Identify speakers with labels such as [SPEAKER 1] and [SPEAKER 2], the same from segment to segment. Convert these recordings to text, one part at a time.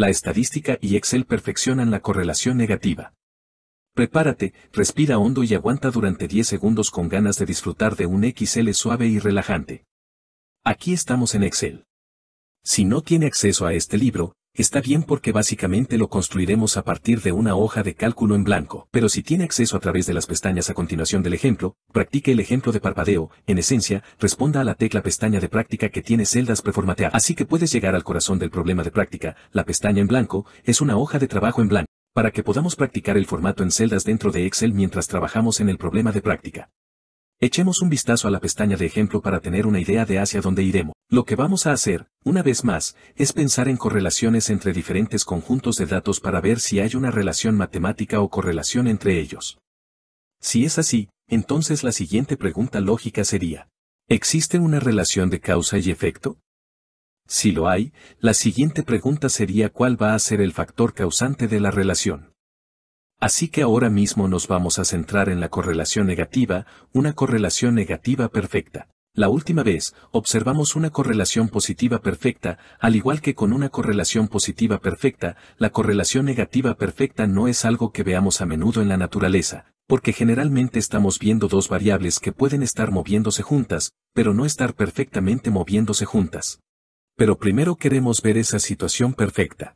[SPEAKER 1] la estadística y Excel perfeccionan la correlación negativa. Prepárate, respira hondo y aguanta durante 10 segundos con ganas de disfrutar de un XL suave y relajante. Aquí estamos en Excel. Si no tiene acceso a este libro, Está bien porque básicamente lo construiremos a partir de una hoja de cálculo en blanco, pero si tiene acceso a través de las pestañas a continuación del ejemplo, practique el ejemplo de parpadeo, en esencia, responda a la tecla pestaña de práctica que tiene celdas preformateadas. Así que puedes llegar al corazón del problema de práctica, la pestaña en blanco, es una hoja de trabajo en blanco, para que podamos practicar el formato en celdas dentro de Excel mientras trabajamos en el problema de práctica. Echemos un vistazo a la pestaña de ejemplo para tener una idea de hacia dónde iremos. Lo que vamos a hacer, una vez más, es pensar en correlaciones entre diferentes conjuntos de datos para ver si hay una relación matemática o correlación entre ellos. Si es así, entonces la siguiente pregunta lógica sería, ¿existe una relación de causa y efecto? Si lo hay, la siguiente pregunta sería cuál va a ser el factor causante de la relación. Así que ahora mismo nos vamos a centrar en la correlación negativa, una correlación negativa perfecta. La última vez, observamos una correlación positiva perfecta, al igual que con una correlación positiva perfecta, la correlación negativa perfecta no es algo que veamos a menudo en la naturaleza, porque generalmente estamos viendo dos variables que pueden estar moviéndose juntas, pero no estar perfectamente moviéndose juntas. Pero primero queremos ver esa situación perfecta.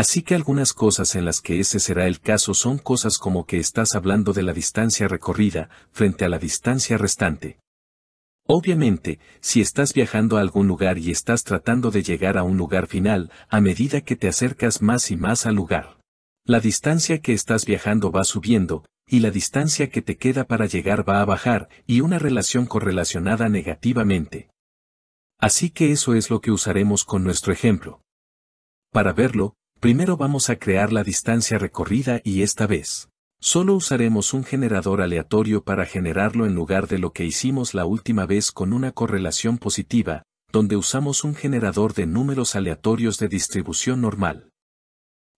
[SPEAKER 1] Así que algunas cosas en las que ese será el caso son cosas como que estás hablando de la distancia recorrida frente a la distancia restante. Obviamente, si estás viajando a algún lugar y estás tratando de llegar a un lugar final, a medida que te acercas más y más al lugar, la distancia que estás viajando va subiendo, y la distancia que te queda para llegar va a bajar, y una relación correlacionada negativamente. Así que eso es lo que usaremos con nuestro ejemplo. Para verlo, Primero vamos a crear la distancia recorrida y esta vez, solo usaremos un generador aleatorio para generarlo en lugar de lo que hicimos la última vez con una correlación positiva, donde usamos un generador de números aleatorios de distribución normal.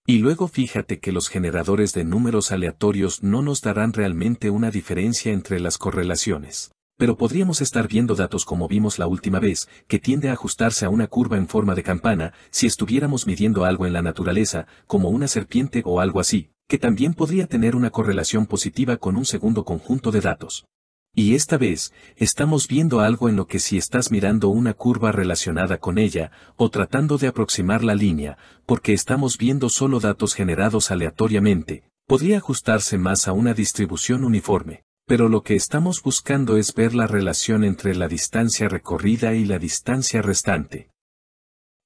[SPEAKER 1] Y luego fíjate que los generadores de números aleatorios no nos darán realmente una diferencia entre las correlaciones pero podríamos estar viendo datos como vimos la última vez, que tiende a ajustarse a una curva en forma de campana, si estuviéramos midiendo algo en la naturaleza, como una serpiente o algo así, que también podría tener una correlación positiva con un segundo conjunto de datos. Y esta vez, estamos viendo algo en lo que si estás mirando una curva relacionada con ella, o tratando de aproximar la línea, porque estamos viendo solo datos generados aleatoriamente, podría ajustarse más a una distribución uniforme pero lo que estamos buscando es ver la relación entre la distancia recorrida y la distancia restante.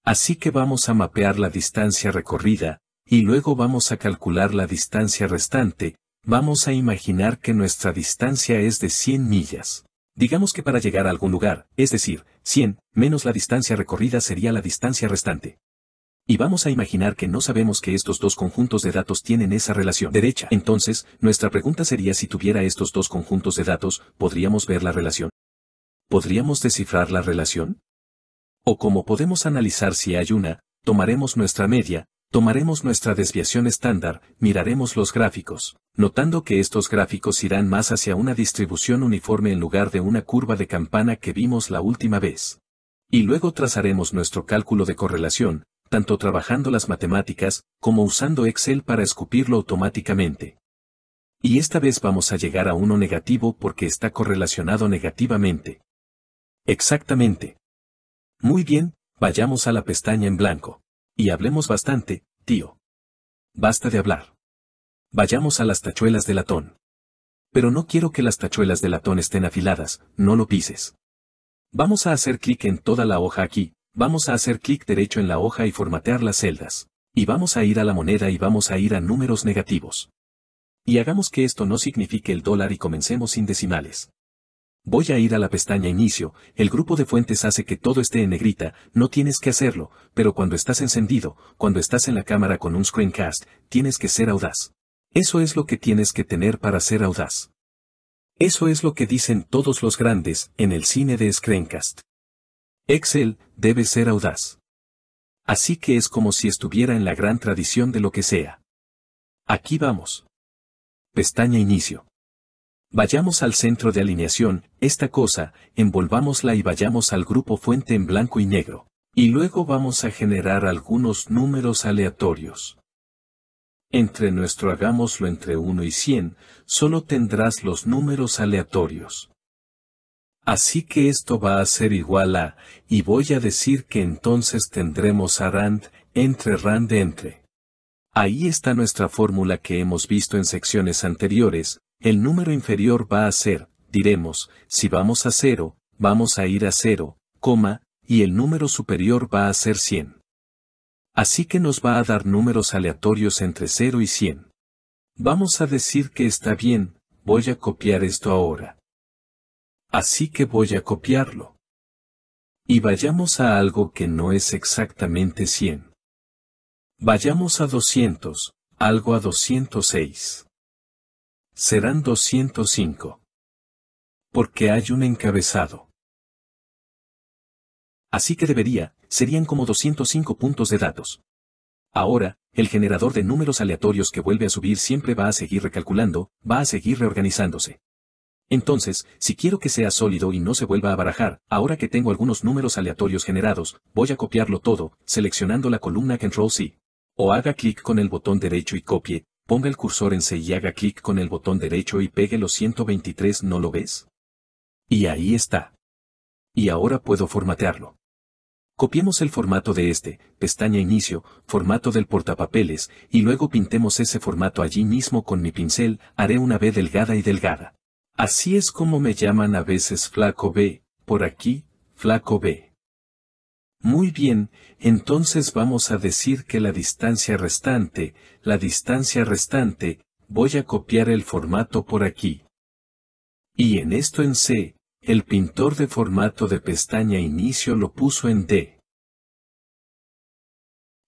[SPEAKER 1] Así que vamos a mapear la distancia recorrida, y luego vamos a calcular la distancia restante, vamos a imaginar que nuestra distancia es de 100 millas. Digamos que para llegar a algún lugar, es decir, 100, menos la distancia recorrida sería la distancia restante. Y vamos a imaginar que no sabemos que estos dos conjuntos de datos tienen esa relación derecha. Entonces, nuestra pregunta sería si tuviera estos dos conjuntos de datos, ¿podríamos ver la relación? ¿Podríamos descifrar la relación? O como podemos analizar si hay una, tomaremos nuestra media, tomaremos nuestra desviación estándar, miraremos los gráficos, notando que estos gráficos irán más hacia una distribución uniforme en lugar de una curva de campana que vimos la última vez. Y luego trazaremos nuestro cálculo de correlación, tanto trabajando las matemáticas, como usando Excel para escupirlo automáticamente. Y esta vez vamos a llegar a uno negativo porque está correlacionado negativamente. Exactamente. Muy bien, vayamos a la pestaña en blanco. Y hablemos bastante, tío. Basta de hablar. Vayamos a las tachuelas de latón. Pero no quiero que las tachuelas de latón estén afiladas, no lo pises. Vamos a hacer clic en toda la hoja aquí, Vamos a hacer clic derecho en la hoja y formatear las celdas. Y vamos a ir a la moneda y vamos a ir a números negativos. Y hagamos que esto no signifique el dólar y comencemos sin decimales. Voy a ir a la pestaña Inicio, el grupo de fuentes hace que todo esté en negrita, no tienes que hacerlo, pero cuando estás encendido, cuando estás en la cámara con un screencast, tienes que ser audaz. Eso es lo que tienes que tener para ser audaz. Eso es lo que dicen todos los grandes en el cine de screencast. Excel debe ser audaz. Así que es como si estuviera en la gran tradición de lo que sea. Aquí vamos. Pestaña Inicio. Vayamos al centro de alineación, esta cosa, envolvámosla y vayamos al grupo fuente en blanco y negro. Y luego vamos a generar algunos números aleatorios. Entre nuestro hagámoslo entre 1 y 100, solo tendrás los números aleatorios. Así que esto va a ser igual a, y voy a decir que entonces tendremos a rand, entre rand entre. Ahí está nuestra fórmula que hemos visto en secciones anteriores, el número inferior va a ser, diremos, si vamos a 0, vamos a ir a 0, coma, y el número superior va a ser 100. Así que nos va a dar números aleatorios entre 0 y 100. Vamos a decir que está bien, voy a copiar esto ahora. Así que voy a copiarlo. Y vayamos a algo que no es exactamente 100. Vayamos a 200, algo a 206. Serán 205. Porque hay un encabezado. Así que debería, serían como 205 puntos de datos. Ahora, el generador de números aleatorios que vuelve a subir siempre va a seguir recalculando, va a seguir reorganizándose. Entonces, si quiero que sea sólido y no se vuelva a barajar, ahora que tengo algunos números aleatorios generados, voy a copiarlo todo, seleccionando la columna Control C. O haga clic con el botón derecho y copie, ponga el cursor en C y haga clic con el botón derecho y pegue los 123 ¿no lo ves? Y ahí está. Y ahora puedo formatearlo. Copiemos el formato de este, pestaña inicio, formato del portapapeles, y luego pintemos ese formato allí mismo con mi pincel, haré una B delgada y delgada. Así es como me llaman a veces flaco B, por aquí, flaco B. Muy bien, entonces vamos a decir que la distancia restante, la distancia restante, voy a copiar el formato por aquí. Y en esto en C, el pintor de formato de pestaña inicio lo puso en D.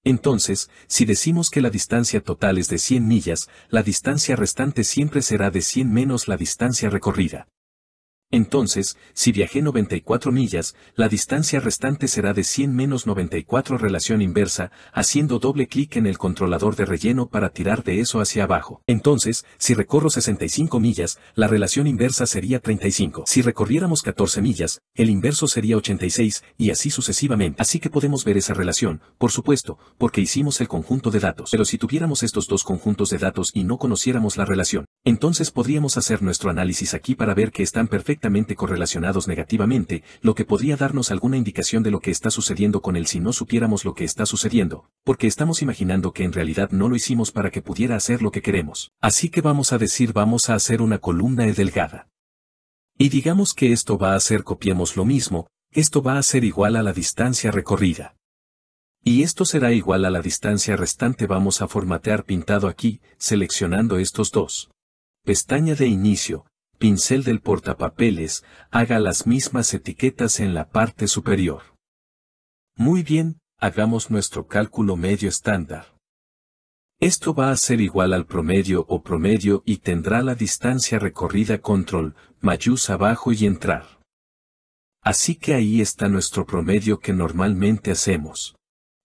[SPEAKER 1] Entonces, si decimos que la distancia total es de 100 millas, la distancia restante siempre será de 100 menos la distancia recorrida. Entonces, si viajé 94 millas, la distancia restante será de 100 menos 94 relación inversa, haciendo doble clic en el controlador de relleno para tirar de eso hacia abajo. Entonces, si recorro 65 millas, la relación inversa sería 35. Si recorriéramos 14 millas, el inverso sería 86, y así sucesivamente. Así que podemos ver esa relación, por supuesto, porque hicimos el conjunto de datos. Pero si tuviéramos estos dos conjuntos de datos y no conociéramos la relación, entonces podríamos hacer nuestro análisis aquí para ver que están perfectos correlacionados negativamente, lo que podría darnos alguna indicación de lo que está sucediendo con él si no supiéramos lo que está sucediendo, porque estamos imaginando que en realidad no lo hicimos para que pudiera hacer lo que queremos. Así que vamos a decir vamos a hacer una columna e delgada. Y digamos que esto va a ser copiemos lo mismo, esto va a ser igual a la distancia recorrida. Y esto será igual a la distancia restante vamos a formatear pintado aquí, seleccionando estos dos. Pestaña de inicio, pincel del portapapeles, haga las mismas etiquetas en la parte superior. Muy bien, hagamos nuestro cálculo medio estándar. Esto va a ser igual al promedio o promedio y tendrá la distancia recorrida control, mayús abajo y entrar. Así que ahí está nuestro promedio que normalmente hacemos.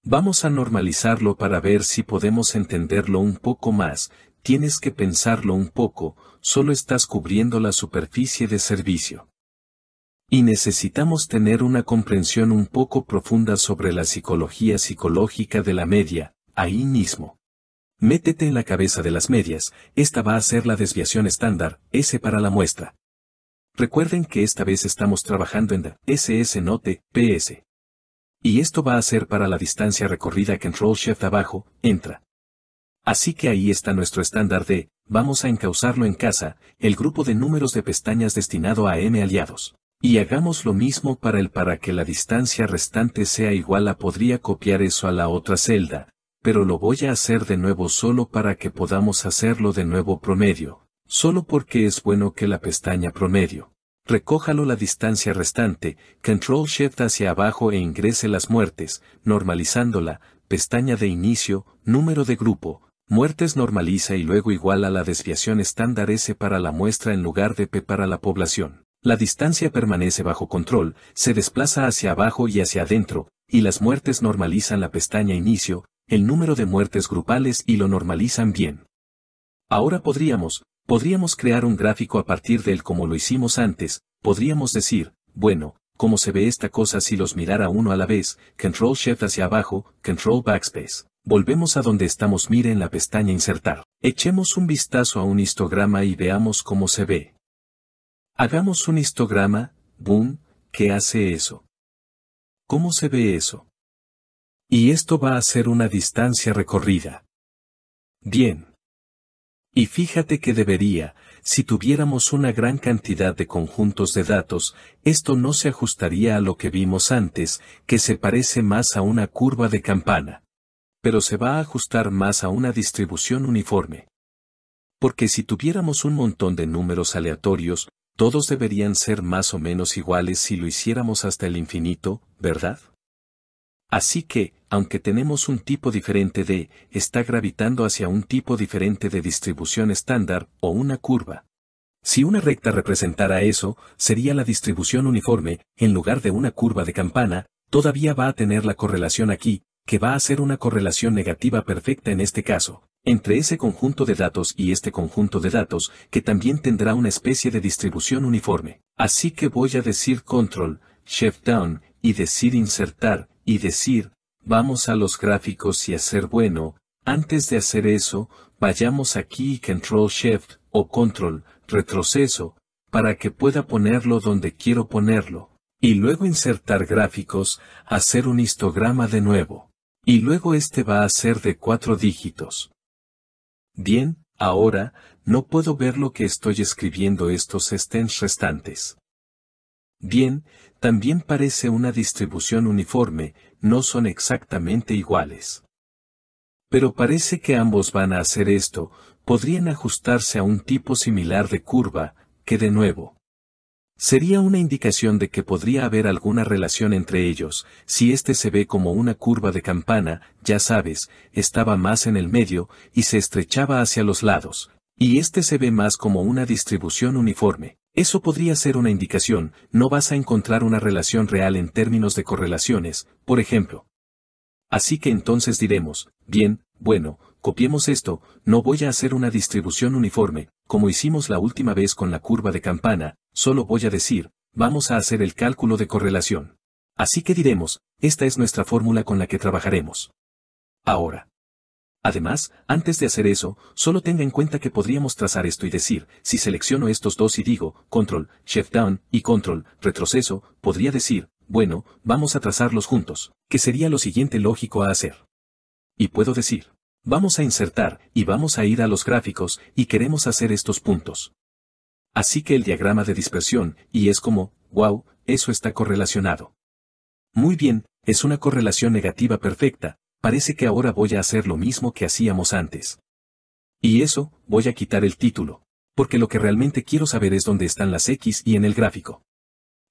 [SPEAKER 1] Vamos a normalizarlo para ver si podemos entenderlo un poco más, tienes que pensarlo un poco, solo estás cubriendo la superficie de servicio. Y necesitamos tener una comprensión un poco profunda sobre la psicología psicológica de la media, ahí mismo. Métete en la cabeza de las medias, esta va a ser la desviación estándar, S para la muestra. Recuerden que esta vez estamos trabajando en SS Note, PS. Y esto va a ser para la distancia recorrida Control Shift abajo, entra. Así que ahí está nuestro estándar de vamos a encauzarlo en casa, el grupo de números de pestañas destinado a M aliados. Y hagamos lo mismo para el para que la distancia restante sea igual a podría copiar eso a la otra celda, pero lo voy a hacer de nuevo solo para que podamos hacerlo de nuevo promedio, solo porque es bueno que la pestaña promedio. Recójalo la distancia restante, control shift hacia abajo e ingrese las muertes, normalizándola, pestaña de inicio, número de grupo, muertes normaliza y luego iguala la desviación estándar S para la muestra en lugar de P para la población. La distancia permanece bajo control, se desplaza hacia abajo y hacia adentro, y las muertes normalizan la pestaña inicio, el número de muertes grupales y lo normalizan bien. Ahora podríamos, podríamos crear un gráfico a partir del como lo hicimos antes, podríamos decir, bueno, ¿cómo se ve esta cosa si los mirara uno a la vez? Control Shift hacia abajo, Control Backspace. Volvemos a donde estamos mire en la pestaña Insertar. Echemos un vistazo a un histograma y veamos cómo se ve. Hagamos un histograma, boom, ¿qué hace eso? ¿Cómo se ve eso? Y esto va a ser una distancia recorrida. Bien. Y fíjate que debería, si tuviéramos una gran cantidad de conjuntos de datos, esto no se ajustaría a lo que vimos antes, que se parece más a una curva de campana pero se va a ajustar más a una distribución uniforme. Porque si tuviéramos un montón de números aleatorios, todos deberían ser más o menos iguales si lo hiciéramos hasta el infinito, ¿verdad? Así que, aunque tenemos un tipo diferente de, está gravitando hacia un tipo diferente de distribución estándar o una curva. Si una recta representara eso, sería la distribución uniforme, en lugar de una curva de campana, todavía va a tener la correlación aquí, que va a ser una correlación negativa perfecta en este caso, entre ese conjunto de datos y este conjunto de datos, que también tendrá una especie de distribución uniforme. Así que voy a decir control, shift down, y decir insertar, y decir, vamos a los gráficos y hacer bueno, antes de hacer eso, vayamos aquí y control shift, o control, retroceso, para que pueda ponerlo donde quiero ponerlo, y luego insertar gráficos, hacer un histograma de nuevo. Y luego este va a ser de cuatro dígitos. Bien, ahora, no puedo ver lo que estoy escribiendo estos stents restantes. Bien, también parece una distribución uniforme, no son exactamente iguales. Pero parece que ambos van a hacer esto, podrían ajustarse a un tipo similar de curva, que de nuevo sería una indicación de que podría haber alguna relación entre ellos, si este se ve como una curva de campana, ya sabes, estaba más en el medio, y se estrechaba hacia los lados, y este se ve más como una distribución uniforme. Eso podría ser una indicación, no vas a encontrar una relación real en términos de correlaciones, por ejemplo. Así que entonces diremos, bien, bueno, copiemos esto, no voy a hacer una distribución uniforme, como hicimos la última vez con la curva de campana, Solo voy a decir, vamos a hacer el cálculo de correlación. Así que diremos, esta es nuestra fórmula con la que trabajaremos. Ahora. Además, antes de hacer eso, solo tenga en cuenta que podríamos trazar esto y decir, si selecciono estos dos y digo, control, shift down y control, retroceso, podría decir, bueno, vamos a trazarlos juntos, que sería lo siguiente lógico a hacer. Y puedo decir, vamos a insertar y vamos a ir a los gráficos y queremos hacer estos puntos. Así que el diagrama de dispersión, y es como, wow, eso está correlacionado. Muy bien, es una correlación negativa perfecta, parece que ahora voy a hacer lo mismo que hacíamos antes. Y eso, voy a quitar el título, porque lo que realmente quiero saber es dónde están las X y en el gráfico.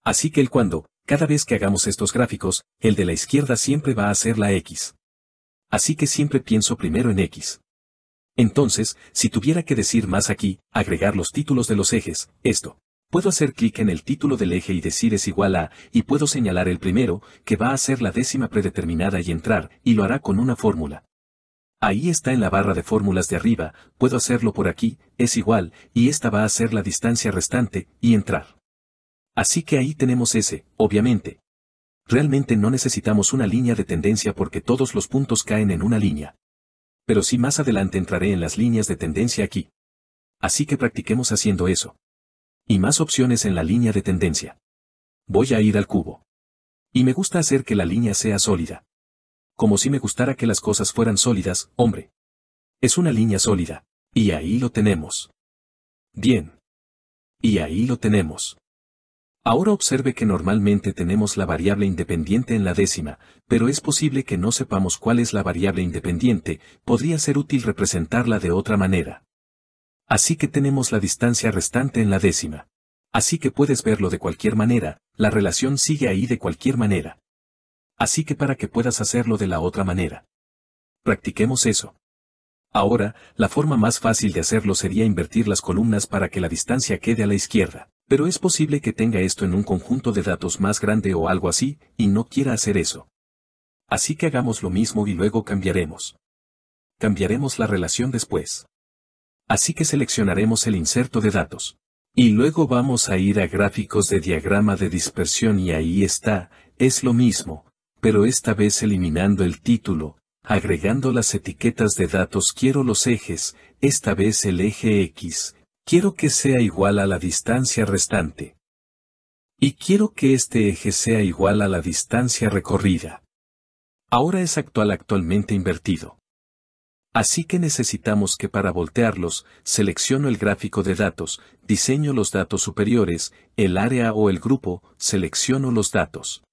[SPEAKER 1] Así que el cuando, cada vez que hagamos estos gráficos, el de la izquierda siempre va a ser la X. Así que siempre pienso primero en X. Entonces, si tuviera que decir más aquí, agregar los títulos de los ejes, esto. Puedo hacer clic en el título del eje y decir es igual a, y puedo señalar el primero, que va a ser la décima predeterminada y entrar, y lo hará con una fórmula. Ahí está en la barra de fórmulas de arriba, puedo hacerlo por aquí, es igual, y esta va a ser la distancia restante, y entrar. Así que ahí tenemos ese, obviamente. Realmente no necesitamos una línea de tendencia porque todos los puntos caen en una línea pero sí más adelante entraré en las líneas de tendencia aquí. Así que practiquemos haciendo eso. Y más opciones en la línea de tendencia. Voy a ir al cubo. Y me gusta hacer que la línea sea sólida. Como si me gustara que las cosas fueran sólidas, hombre. Es una línea sólida. Y ahí lo tenemos. Bien. Y ahí lo tenemos. Ahora observe que normalmente tenemos la variable independiente en la décima, pero es posible que no sepamos cuál es la variable independiente, podría ser útil representarla de otra manera. Así que tenemos la distancia restante en la décima. Así que puedes verlo de cualquier manera, la relación sigue ahí de cualquier manera. Así que para que puedas hacerlo de la otra manera. Practiquemos eso. Ahora, la forma más fácil de hacerlo sería invertir las columnas para que la distancia quede a la izquierda. Pero es posible que tenga esto en un conjunto de datos más grande o algo así, y no quiera hacer eso. Así que hagamos lo mismo y luego cambiaremos. Cambiaremos la relación después. Así que seleccionaremos el inserto de datos. Y luego vamos a ir a gráficos de diagrama de dispersión y ahí está, es lo mismo, pero esta vez eliminando el título, agregando las etiquetas de datos quiero los ejes, esta vez el eje X, quiero que sea igual a la distancia restante. Y quiero que este eje sea igual a la distancia recorrida. Ahora es actual actualmente invertido. Así que necesitamos que para voltearlos, selecciono el gráfico de datos, diseño los datos superiores, el área o el grupo, selecciono los datos.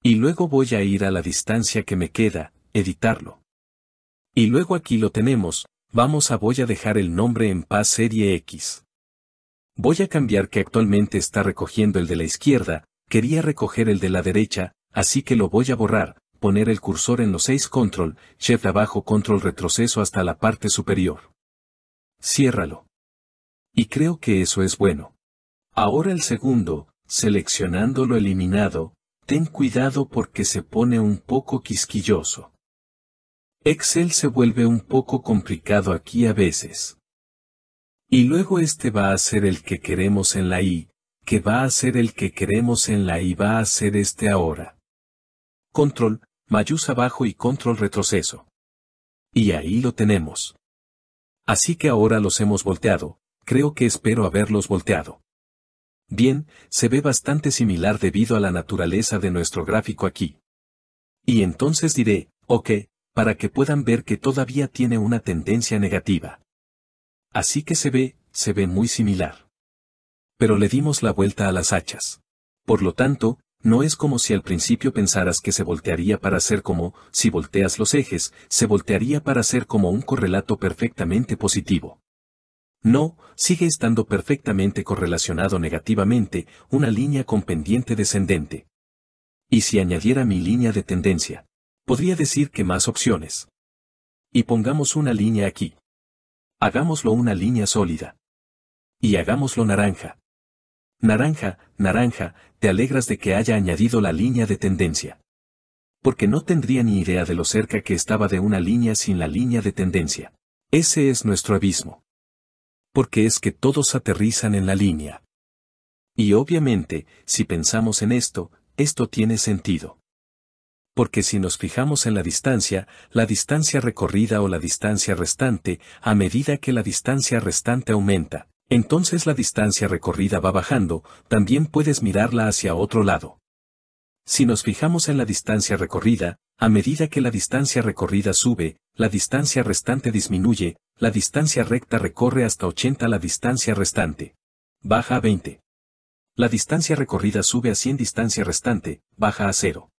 [SPEAKER 1] Y luego voy a ir a la distancia que me queda, editarlo. Y luego aquí lo tenemos, Vamos a voy a dejar el nombre en paz serie X. Voy a cambiar que actualmente está recogiendo el de la izquierda, quería recoger el de la derecha, así que lo voy a borrar, poner el cursor en los 6 control, shift abajo control retroceso hasta la parte superior. Ciérralo. Y creo que eso es bueno. Ahora el segundo, seleccionando lo eliminado, ten cuidado porque se pone un poco quisquilloso. Excel se vuelve un poco complicado aquí a veces. Y luego este va a ser el que queremos en la I, que va a ser el que queremos en la I va a ser este ahora. Control, mayús abajo y control retroceso. Y ahí lo tenemos. Así que ahora los hemos volteado, creo que espero haberlos volteado. Bien, se ve bastante similar debido a la naturaleza de nuestro gráfico aquí. Y entonces diré, ok, para que puedan ver que todavía tiene una tendencia negativa. Así que se ve, se ve muy similar. Pero le dimos la vuelta a las hachas. Por lo tanto, no es como si al principio pensaras que se voltearía para ser como, si volteas los ejes, se voltearía para ser como un correlato perfectamente positivo. No, sigue estando perfectamente correlacionado negativamente, una línea con pendiente descendente. Y si añadiera mi línea de tendencia, Podría decir que más opciones. Y pongamos una línea aquí. Hagámoslo una línea sólida. Y hagámoslo naranja. Naranja, naranja, te alegras de que haya añadido la línea de tendencia. Porque no tendría ni idea de lo cerca que estaba de una línea sin la línea de tendencia. Ese es nuestro abismo. Porque es que todos aterrizan en la línea. Y obviamente, si pensamos en esto, esto tiene sentido porque si nos fijamos en la distancia, la distancia recorrida o la distancia restante, a medida que la distancia restante aumenta, entonces la distancia recorrida va bajando, también puedes mirarla hacia otro lado. Si nos fijamos en la distancia recorrida, a medida que la distancia recorrida sube, la distancia restante disminuye, la distancia recta recorre hasta 80 la distancia restante. Baja a 20. La distancia recorrida sube a 100 distancia restante, baja a 0.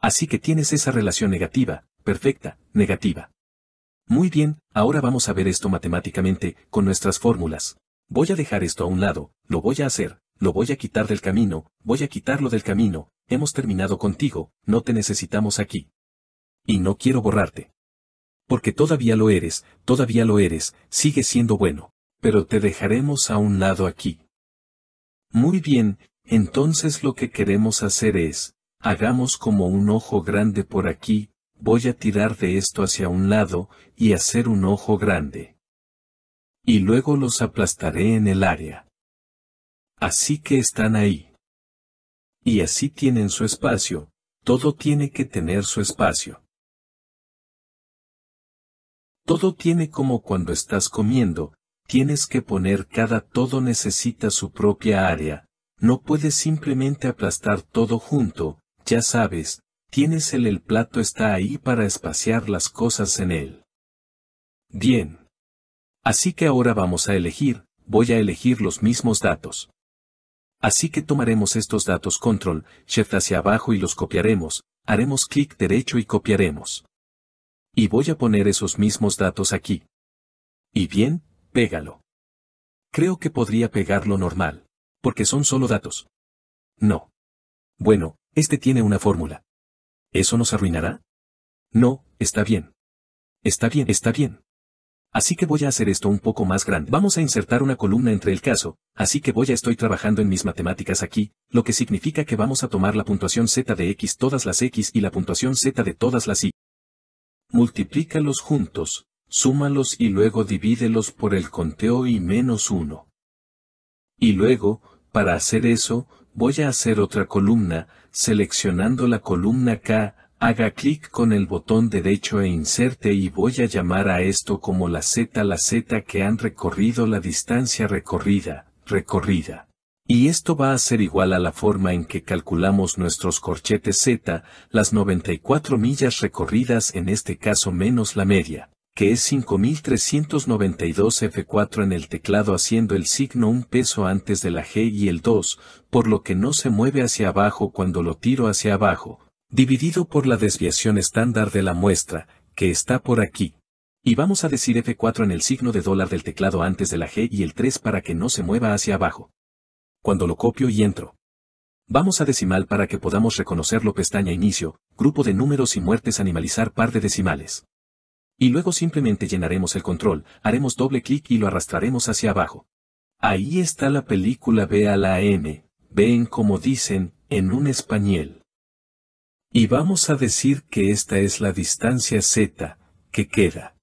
[SPEAKER 1] Así que tienes esa relación negativa, perfecta, negativa. Muy bien, ahora vamos a ver esto matemáticamente, con nuestras fórmulas. Voy a dejar esto a un lado, lo voy a hacer, lo voy a quitar del camino, voy a quitarlo del camino, hemos terminado contigo, no te necesitamos aquí. Y no quiero borrarte. Porque todavía lo eres, todavía lo eres, sigue siendo bueno. Pero te dejaremos a un lado aquí. Muy bien, entonces lo que queremos hacer es, Hagamos como un ojo grande por aquí, voy a tirar de esto hacia un lado, y hacer un ojo grande. Y luego los aplastaré en el área. Así que están ahí. Y así tienen su espacio, todo tiene que tener su espacio. Todo tiene como cuando estás comiendo, tienes que poner cada todo necesita su propia área, no puedes simplemente aplastar todo junto, ya sabes, tienes el el plato está ahí para espaciar las cosas en él. Bien. Así que ahora vamos a elegir, voy a elegir los mismos datos. Así que tomaremos estos datos control, shift hacia abajo y los copiaremos, haremos clic derecho y copiaremos. Y voy a poner esos mismos datos aquí. Y bien, pégalo. Creo que podría pegarlo normal, porque son solo datos. No. Bueno, este tiene una fórmula. ¿Eso nos arruinará? No, está bien. Está bien, está bien. Así que voy a hacer esto un poco más grande. Vamos a insertar una columna entre el caso, así que voy a estoy trabajando en mis matemáticas aquí, lo que significa que vamos a tomar la puntuación z de x todas las x y la puntuación z de todas las y. Multiplícalos juntos, súmalos y luego divídelos por el conteo y menos 1. Y luego, para hacer eso, Voy a hacer otra columna, seleccionando la columna K, haga clic con el botón derecho e inserte y voy a llamar a esto como la Z la Z que han recorrido la distancia recorrida, recorrida. Y esto va a ser igual a la forma en que calculamos nuestros corchetes Z, las 94 millas recorridas en este caso menos la media que es 5392 F4 en el teclado haciendo el signo un peso antes de la G y el 2, por lo que no se mueve hacia abajo cuando lo tiro hacia abajo, dividido por la desviación estándar de la muestra, que está por aquí. Y vamos a decir F4 en el signo de dólar del teclado antes de la G y el 3 para que no se mueva hacia abajo. Cuando lo copio y entro. Vamos a decimal para que podamos reconocerlo pestaña inicio, grupo de números y muertes animalizar par de decimales. Y luego simplemente llenaremos el control, haremos doble clic y lo arrastraremos hacia abajo. Ahí está la película B a la M, ven como dicen, en un español. Y vamos a decir que esta es la distancia Z, que queda.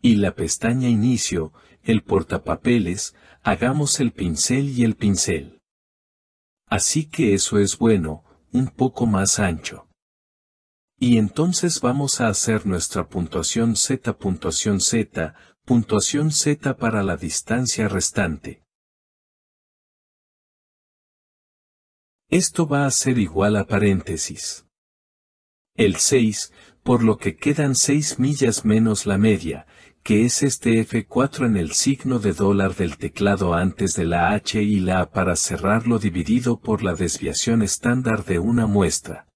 [SPEAKER 1] Y la pestaña Inicio, el portapapeles, hagamos el pincel y el pincel. Así que eso es bueno, un poco más ancho. Y entonces vamos a hacer nuestra puntuación z, puntuación z, puntuación z para la distancia restante. Esto va a ser igual a paréntesis. El 6, por lo que quedan 6 millas menos la media, que es este F4 en el signo de dólar del teclado antes de la H y la A para cerrarlo dividido por la desviación estándar de una muestra.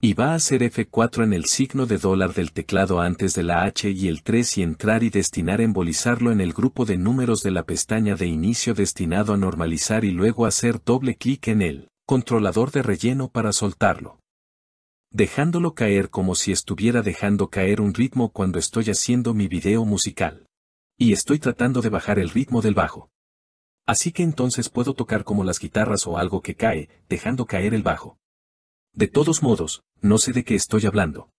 [SPEAKER 1] Y va a hacer F4 en el signo de dólar del teclado antes de la H y el 3 y entrar y destinar embolizarlo en el grupo de números de la pestaña de inicio destinado a normalizar y luego hacer doble clic en el controlador de relleno para soltarlo. Dejándolo caer como si estuviera dejando caer un ritmo cuando estoy haciendo mi video musical. Y estoy tratando de bajar el ritmo del bajo. Así que entonces puedo tocar como las guitarras o algo que cae, dejando caer el bajo. De todos modos, no sé de qué estoy hablando.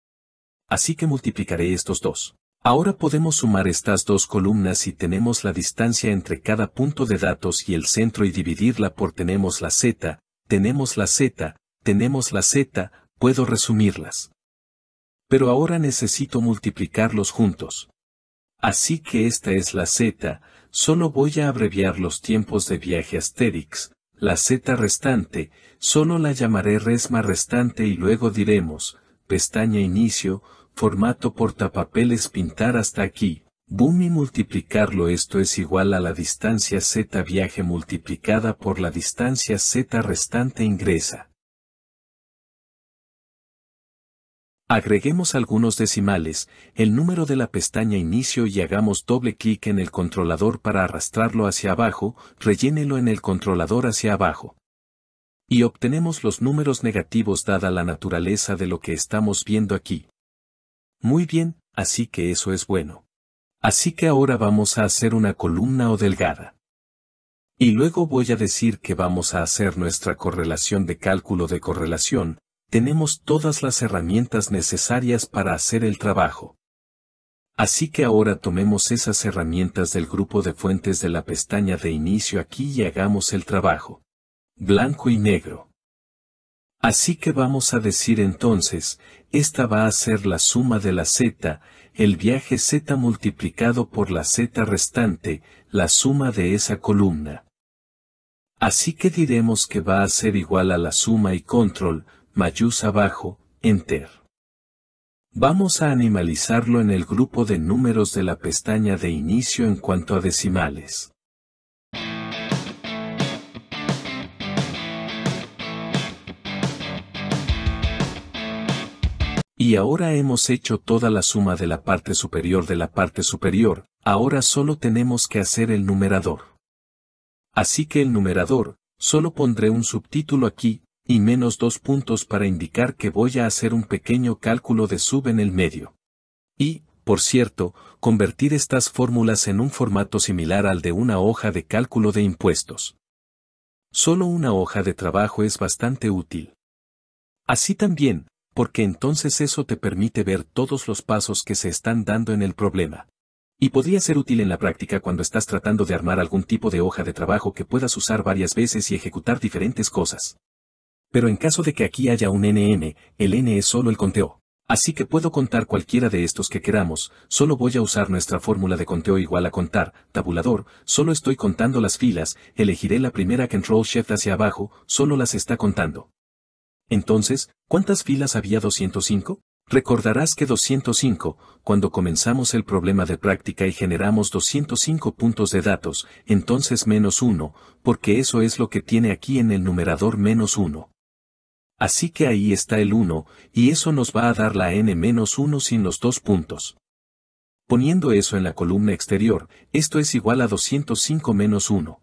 [SPEAKER 1] Así que multiplicaré estos dos. Ahora podemos sumar estas dos columnas y tenemos la distancia entre cada punto de datos y el centro y dividirla por tenemos la z, tenemos la z, tenemos la z, puedo resumirlas. Pero ahora necesito multiplicarlos juntos. Así que esta es la z, solo voy a abreviar los tiempos de viaje Asterix, la z restante, Solo la llamaré resma restante y luego diremos, pestaña inicio, formato portapapeles pintar hasta aquí, boom y multiplicarlo esto es igual a la distancia z viaje multiplicada por la distancia z restante ingresa. Agreguemos algunos decimales, el número de la pestaña inicio y hagamos doble clic en el controlador para arrastrarlo hacia abajo, rellénelo en el controlador hacia abajo y obtenemos los números negativos dada la naturaleza de lo que estamos viendo aquí. Muy bien, así que eso es bueno. Así que ahora vamos a hacer una columna o delgada. Y luego voy a decir que vamos a hacer nuestra correlación de cálculo de correlación, tenemos todas las herramientas necesarias para hacer el trabajo. Así que ahora tomemos esas herramientas del grupo de fuentes de la pestaña de inicio aquí y hagamos el trabajo blanco y negro. Así que vamos a decir entonces, esta va a ser la suma de la z, el viaje z multiplicado por la z restante, la suma de esa columna. Así que diremos que va a ser igual a la suma y control, mayús abajo, enter. Vamos a animalizarlo en el grupo de números de la pestaña de inicio en cuanto a decimales. Y ahora hemos hecho toda la suma de la parte superior de la parte superior, ahora solo tenemos que hacer el numerador. Así que el numerador, solo pondré un subtítulo aquí, y menos dos puntos para indicar que voy a hacer un pequeño cálculo de sub en el medio. Y, por cierto, convertir estas fórmulas en un formato similar al de una hoja de cálculo de impuestos. Solo una hoja de trabajo es bastante útil. Así también, porque entonces eso te permite ver todos los pasos que se están dando en el problema. Y podría ser útil en la práctica cuando estás tratando de armar algún tipo de hoja de trabajo que puedas usar varias veces y ejecutar diferentes cosas. Pero en caso de que aquí haya un NN, el N es solo el conteo. Así que puedo contar cualquiera de estos que queramos, solo voy a usar nuestra fórmula de conteo igual a contar, tabulador, solo estoy contando las filas, elegiré la primera control shift hacia abajo, solo las está contando. Entonces, ¿cuántas filas había 205? Recordarás que 205, cuando comenzamos el problema de práctica y generamos 205 puntos de datos, entonces menos 1, porque eso es lo que tiene aquí en el numerador menos 1. Así que ahí está el 1, y eso nos va a dar la n menos 1 sin los dos puntos. Poniendo eso en la columna exterior, esto es igual a 205 menos 1.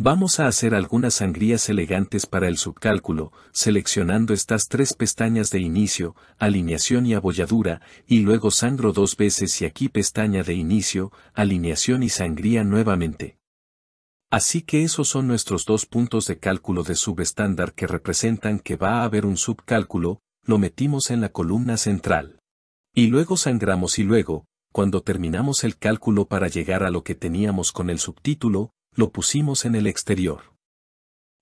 [SPEAKER 1] Vamos a hacer algunas sangrías elegantes para el subcálculo, seleccionando estas tres pestañas de inicio, alineación y abolladura, y luego sangro dos veces y aquí pestaña de inicio, alineación y sangría nuevamente. Así que esos son nuestros dos puntos de cálculo de subestándar que representan que va a haber un subcálculo, lo metimos en la columna central. Y luego sangramos y luego, cuando terminamos el cálculo para llegar a lo que teníamos con el subtítulo, lo pusimos en el exterior.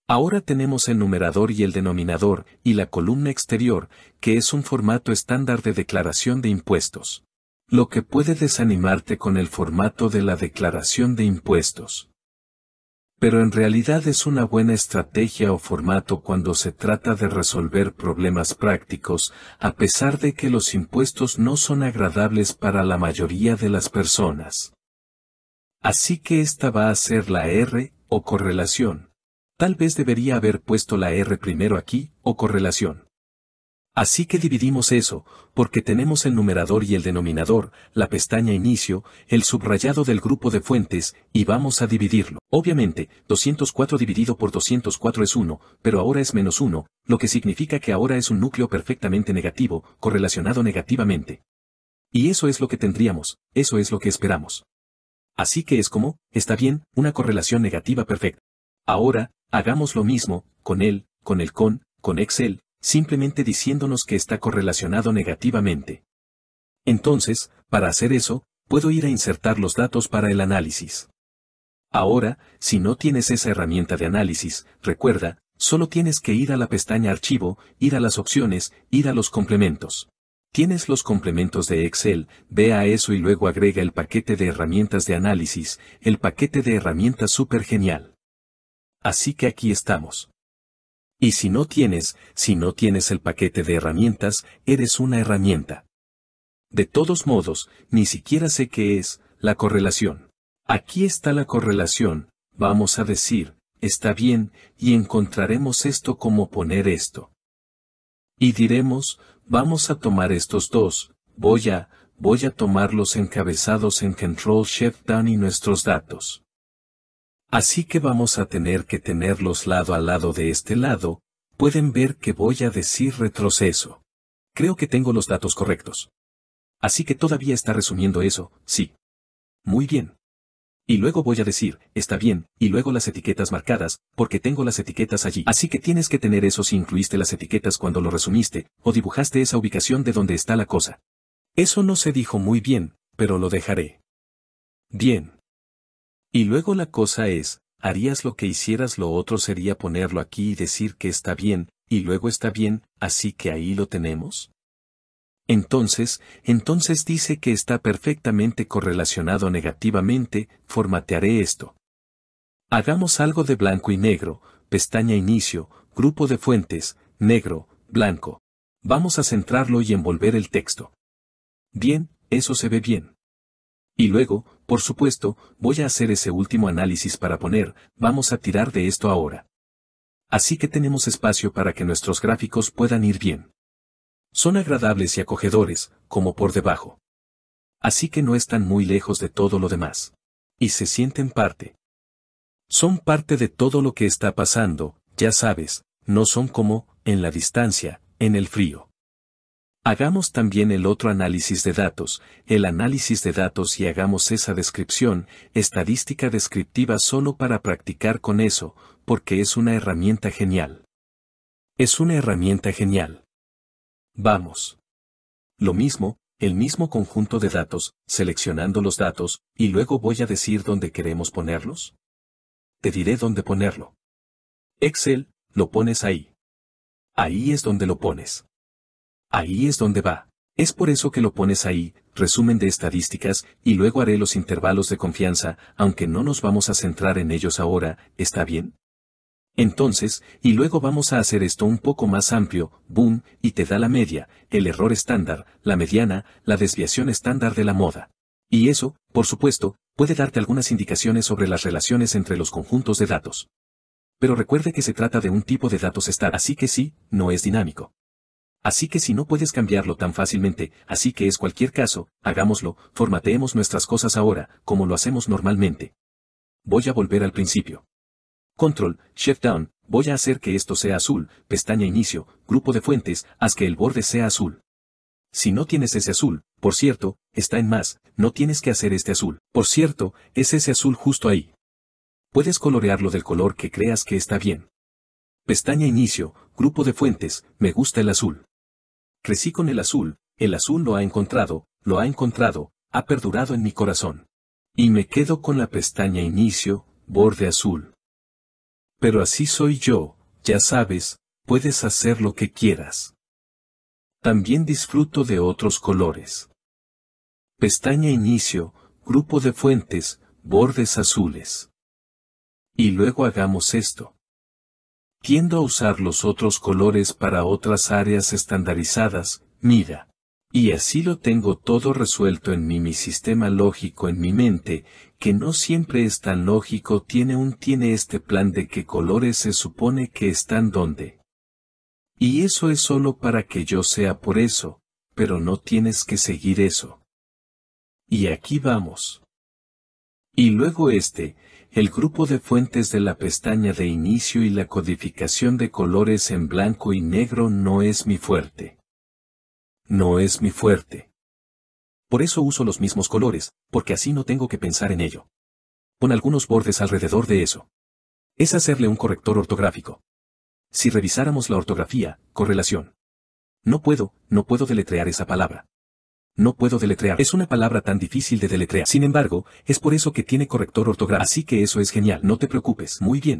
[SPEAKER 1] Ahora tenemos el numerador y el denominador, y la columna exterior, que es un formato estándar de declaración de impuestos. Lo que puede desanimarte con el formato de la declaración de impuestos. Pero en realidad es una buena estrategia o formato cuando se trata de resolver problemas prácticos, a pesar de que los impuestos no son agradables para la mayoría de las personas. Así que esta va a ser la R, o correlación. Tal vez debería haber puesto la R primero aquí, o correlación. Así que dividimos eso, porque tenemos el numerador y el denominador, la pestaña inicio, el subrayado del grupo de fuentes, y vamos a dividirlo. Obviamente, 204 dividido por 204 es 1, pero ahora es menos 1, lo que significa que ahora es un núcleo perfectamente negativo, correlacionado negativamente. Y eso es lo que tendríamos, eso es lo que esperamos. Así que es como, está bien, una correlación negativa perfecta. Ahora, hagamos lo mismo, con él, con el con, con Excel, simplemente diciéndonos que está correlacionado negativamente. Entonces, para hacer eso, puedo ir a insertar los datos para el análisis. Ahora, si no tienes esa herramienta de análisis, recuerda, solo tienes que ir a la pestaña Archivo, ir a las opciones, ir a los complementos. Tienes los complementos de Excel, ve a eso y luego agrega el paquete de herramientas de análisis, el paquete de herramientas súper genial. Así que aquí estamos. Y si no tienes, si no tienes el paquete de herramientas, eres una herramienta. De todos modos, ni siquiera sé qué es, la correlación. Aquí está la correlación, vamos a decir, está bien, y encontraremos esto como poner esto. Y diremos, Vamos a tomar estos dos, voy a, voy a tomarlos encabezados en Control Shift Down y nuestros datos. Así que vamos a tener que tenerlos lado a lado de este lado, pueden ver que voy a decir retroceso. Creo que tengo los datos correctos. Así que todavía está resumiendo eso, sí. Muy bien. Y luego voy a decir, está bien, y luego las etiquetas marcadas, porque tengo las etiquetas allí. Así que tienes que tener eso si incluiste las etiquetas cuando lo resumiste, o dibujaste esa ubicación de donde está la cosa. Eso no se dijo muy bien, pero lo dejaré. Bien. Y luego la cosa es, harías lo que hicieras lo otro sería ponerlo aquí y decir que está bien, y luego está bien, así que ahí lo tenemos. Entonces, entonces dice que está perfectamente correlacionado negativamente, formatearé esto. Hagamos algo de blanco y negro, pestaña inicio, grupo de fuentes, negro, blanco. Vamos a centrarlo y envolver el texto. Bien, eso se ve bien. Y luego, por supuesto, voy a hacer ese último análisis para poner, vamos a tirar de esto ahora. Así que tenemos espacio para que nuestros gráficos puedan ir bien. Son agradables y acogedores, como por debajo. Así que no están muy lejos de todo lo demás. Y se sienten parte. Son parte de todo lo que está pasando, ya sabes, no son como, en la distancia, en el frío. Hagamos también el otro análisis de datos, el análisis de datos y hagamos esa descripción, estadística descriptiva solo para practicar con eso, porque es una herramienta genial. Es una herramienta genial. Vamos. Lo mismo, el mismo conjunto de datos, seleccionando los datos, y luego voy a decir dónde queremos ponerlos. Te diré dónde ponerlo. Excel, lo pones ahí. Ahí es donde lo pones. Ahí es donde va. Es por eso que lo pones ahí, resumen de estadísticas, y luego haré los intervalos de confianza, aunque no nos vamos a centrar en ellos ahora, ¿está bien? Entonces, y luego vamos a hacer esto un poco más amplio, boom, y te da la media, el error estándar, la mediana, la desviación estándar de la moda. Y eso, por supuesto, puede darte algunas indicaciones sobre las relaciones entre los conjuntos de datos. Pero recuerde que se trata de un tipo de datos estándar, así que sí, no es dinámico. Así que si no puedes cambiarlo tan fácilmente, así que es cualquier caso, hagámoslo, formateemos nuestras cosas ahora, como lo hacemos normalmente. Voy a volver al principio. Control, Shift Down, voy a hacer que esto sea azul, pestaña Inicio, grupo de fuentes, haz que el borde sea azul. Si no tienes ese azul, por cierto, está en más, no tienes que hacer este azul. Por cierto, es ese azul justo ahí. Puedes colorearlo del color que creas que está bien. Pestaña Inicio, grupo de fuentes, me gusta el azul. Crecí con el azul, el azul lo ha encontrado, lo ha encontrado, ha perdurado en mi corazón. Y me quedo con la pestaña Inicio, borde azul pero así soy yo, ya sabes, puedes hacer lo que quieras. También disfruto de otros colores. Pestaña Inicio, grupo de fuentes, bordes azules. Y luego hagamos esto. Tiendo a usar los otros colores para otras áreas estandarizadas, mira. Y así lo tengo todo resuelto en mí, mi sistema lógico en mi mente, que no siempre es tan lógico, tiene un tiene este plan de qué colores se supone que están donde. Y eso es solo para que yo sea por eso, pero no tienes que seguir eso. Y aquí vamos. Y luego este, el grupo de fuentes de la pestaña de inicio y la codificación de colores en blanco y negro no es mi fuerte. No es mi fuerte. Por eso uso los mismos colores, porque así no tengo que pensar en ello. Pon algunos bordes alrededor de eso. Es hacerle un corrector ortográfico. Si revisáramos la ortografía, correlación. No puedo, no puedo deletrear esa palabra. No puedo deletrear. Es una palabra tan difícil de deletrear. Sin embargo, es por eso que tiene corrector ortográfico. Así que eso es genial. No te preocupes. Muy bien.